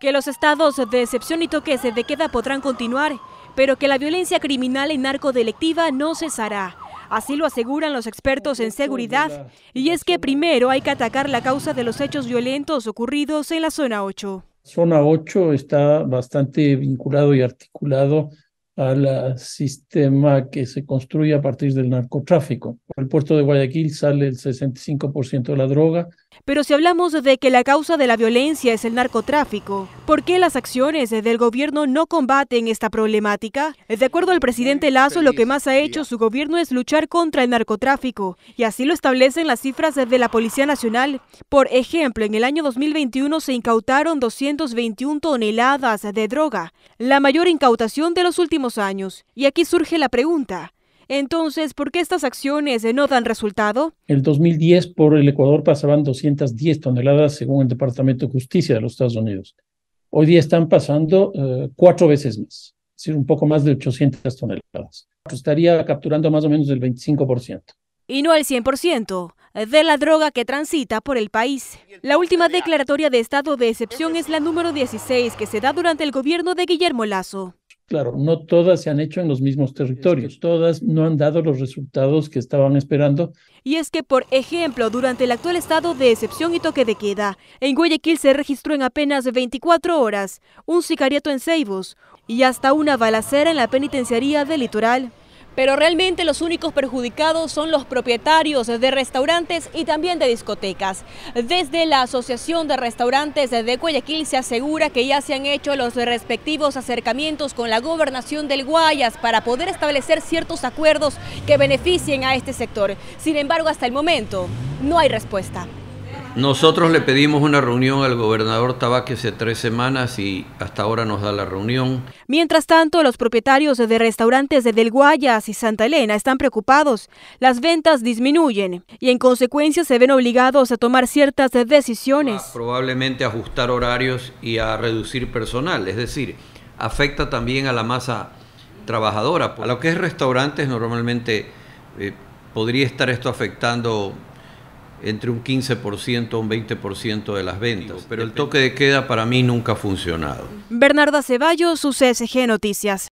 que los estados de excepción y toques de queda podrán continuar, pero que la violencia criminal y narcodelictiva no cesará. Así lo aseguran los expertos en seguridad, y es que primero hay que atacar la causa de los hechos violentos ocurridos en la zona 8. Zona 8 está bastante vinculado y articulado al sistema que se construye a partir del narcotráfico. el puerto de Guayaquil sale el 65% de la droga, pero si hablamos de que la causa de la violencia es el narcotráfico, ¿por qué las acciones del gobierno no combaten esta problemática? De acuerdo al presidente Lazo, lo que más ha hecho su gobierno es luchar contra el narcotráfico, y así lo establecen las cifras de la Policía Nacional. Por ejemplo, en el año 2021 se incautaron 221 toneladas de droga, la mayor incautación de los últimos años. Y aquí surge la pregunta, entonces, ¿por qué estas acciones eh, no dan resultado? El 2010 por el Ecuador pasaban 210 toneladas según el Departamento de Justicia de los Estados Unidos. Hoy día están pasando eh, cuatro veces más, es decir, un poco más de 800 toneladas. Estaría capturando más o menos el 25% y no el 100% de la droga que transita por el país. La última declaratoria de estado de excepción es la número 16 que se da durante el gobierno de Guillermo Lazo. Claro, no todas se han hecho en los mismos territorios, todas no han dado los resultados que estaban esperando. Y es que, por ejemplo, durante el actual estado de excepción y toque de queda, en Guayaquil se registró en apenas 24 horas un sicariato en Ceibos y hasta una balacera en la penitenciaría del litoral. Pero realmente los únicos perjudicados son los propietarios de restaurantes y también de discotecas. Desde la Asociación de Restaurantes de Guayaquil se asegura que ya se han hecho los respectivos acercamientos con la gobernación del Guayas para poder establecer ciertos acuerdos que beneficien a este sector. Sin embargo, hasta el momento no hay respuesta. Nosotros le pedimos una reunión al gobernador Tabaque hace tres semanas y hasta ahora nos da la reunión. Mientras tanto, los propietarios de restaurantes de Del Guayas y Santa Elena están preocupados. Las ventas disminuyen y en consecuencia se ven obligados a tomar ciertas decisiones. probablemente ajustar horarios y a reducir personal, es decir, afecta también a la masa trabajadora. A lo que es restaurantes normalmente eh, podría estar esto afectando entre un 15% a un 20% de las ventas. Pero el toque de queda para mí nunca ha funcionado. Bernarda Ceballos, UCSG Noticias.